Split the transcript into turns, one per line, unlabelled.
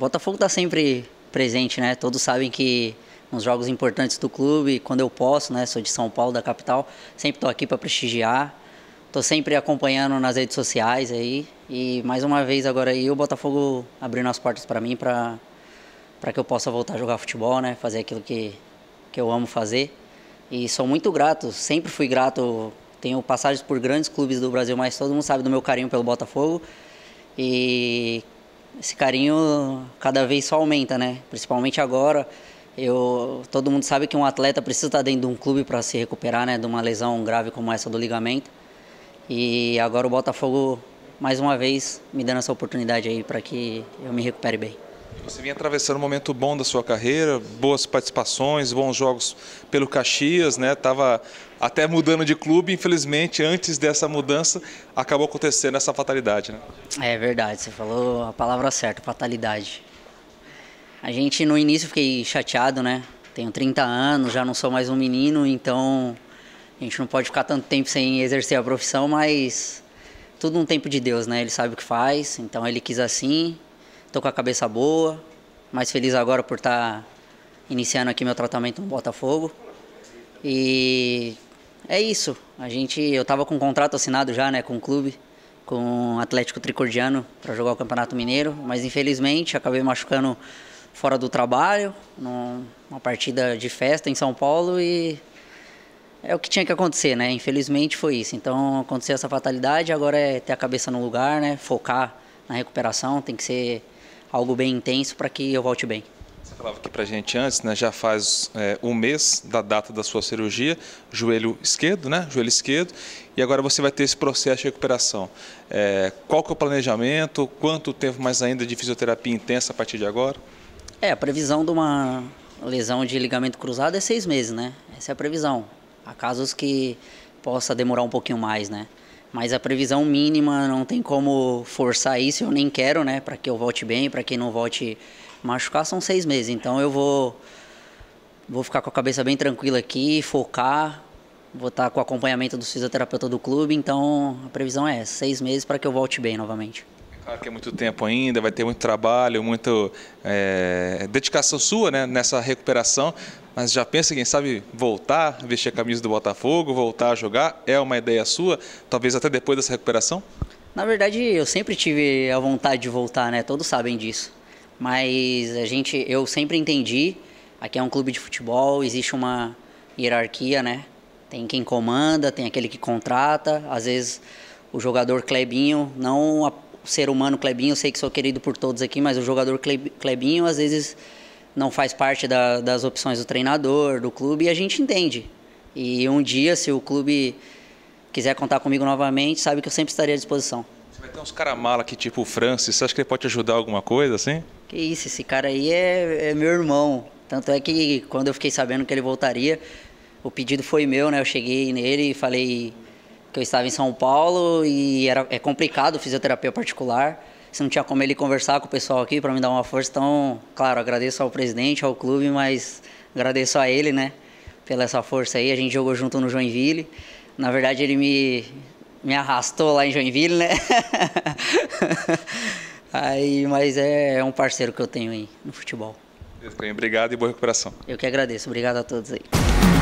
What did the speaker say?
O Botafogo está sempre presente, né? Todos sabem que nos jogos importantes do clube, quando eu posso, né? Sou de São Paulo, da capital, sempre estou aqui para prestigiar. Estou sempre acompanhando nas redes sociais aí. E mais uma vez agora aí o Botafogo abrindo as portas para mim para para que eu possa voltar a jogar futebol, né? Fazer aquilo que, que eu amo fazer. E sou muito grato, sempre fui grato. Tenho passagens por grandes clubes do Brasil, mas todo mundo sabe do meu carinho pelo Botafogo. E esse carinho cada vez só aumenta, né? Principalmente agora. Eu, todo mundo sabe que um atleta precisa estar dentro de um clube para se recuperar, né? De uma lesão grave como essa do ligamento. E agora o Botafogo, mais uma vez, me dando essa oportunidade aí para que eu me recupere bem.
Você vinha atravessando um momento bom da sua carreira, boas participações, bons jogos pelo Caxias, né? Tava até mudando de clube, infelizmente, antes dessa mudança, acabou acontecendo essa fatalidade, né?
É verdade, você falou a palavra certa, fatalidade. A gente no início fiquei chateado, né? Tenho 30 anos, já não sou mais um menino, então a gente não pode ficar tanto tempo sem exercer a profissão, mas tudo um tempo de Deus, né? Ele sabe o que faz, então ele quis assim. Estou com a cabeça boa, mais feliz agora por estar tá iniciando aqui meu tratamento no Botafogo. E é isso. A gente, eu estava com um contrato assinado já, né, com o clube, com o Atlético Tricordiano para jogar o Campeonato Mineiro, mas infelizmente acabei machucando fora do trabalho, numa partida de festa em São Paulo e é o que tinha que acontecer, né? Infelizmente foi isso. Então aconteceu essa fatalidade, agora é ter a cabeça no lugar, né? Focar na recuperação, tem que ser algo bem intenso para que eu volte bem.
Você falava aqui para a gente antes, né, já faz é, um mês da data da sua cirurgia, joelho esquerdo, né, joelho esquerdo, e agora você vai ter esse processo de recuperação. É, qual que é o planejamento, quanto tempo mais ainda de fisioterapia intensa a partir de
agora? É, a previsão de uma lesão de ligamento cruzado é seis meses, né, essa é a previsão. Há casos que possa demorar um pouquinho mais, né, mas a previsão mínima não tem como forçar isso, eu nem quero, né? Para que eu volte bem, para quem não volte machucar, são seis meses. Então eu vou, vou ficar com a cabeça bem tranquila aqui, focar, vou estar tá com acompanhamento do fisioterapeuta do clube. Então a previsão é seis meses para que eu volte bem novamente.
É claro que é muito tempo ainda, vai ter muito trabalho, muita é, eh, dedicação sua né, nessa recuperação, mas já pensa, quem sabe, voltar, vestir a camisa do Botafogo, voltar a jogar? É uma ideia sua, talvez até depois dessa recuperação?
Na verdade, eu sempre tive a vontade de voltar, né? Todos sabem disso. Mas a gente, eu sempre entendi, aqui é um clube de futebol, existe uma hierarquia, né? Tem quem comanda, tem aquele que contrata. Às vezes o jogador Clebinho, não o ser humano Clebinho, eu sei que sou querido por todos aqui, mas o jogador Clebinho às vezes não faz parte da, das opções do treinador, do clube, e a gente entende. E um dia, se o clube quiser contar comigo novamente, sabe que eu sempre estarei à disposição.
Você vai ter uns caras caramala aqui, tipo o Francis, você acha que ele pode te ajudar alguma coisa assim?
Que isso, esse cara aí é, é meu irmão. Tanto é que quando eu fiquei sabendo que ele voltaria, o pedido foi meu, né? Eu cheguei nele e falei que eu estava em São Paulo e era, é complicado fisioterapia particular se não tinha como ele conversar com o pessoal aqui para me dar uma força. Então, claro, agradeço ao presidente, ao clube, mas agradeço a ele, né, pela essa força aí. A gente jogou junto no Joinville. Na verdade, ele me, me arrastou lá em Joinville, né? aí, mas é, é um parceiro que eu tenho aí no futebol.
Obrigado e boa recuperação.
Eu que agradeço. Obrigado a todos aí.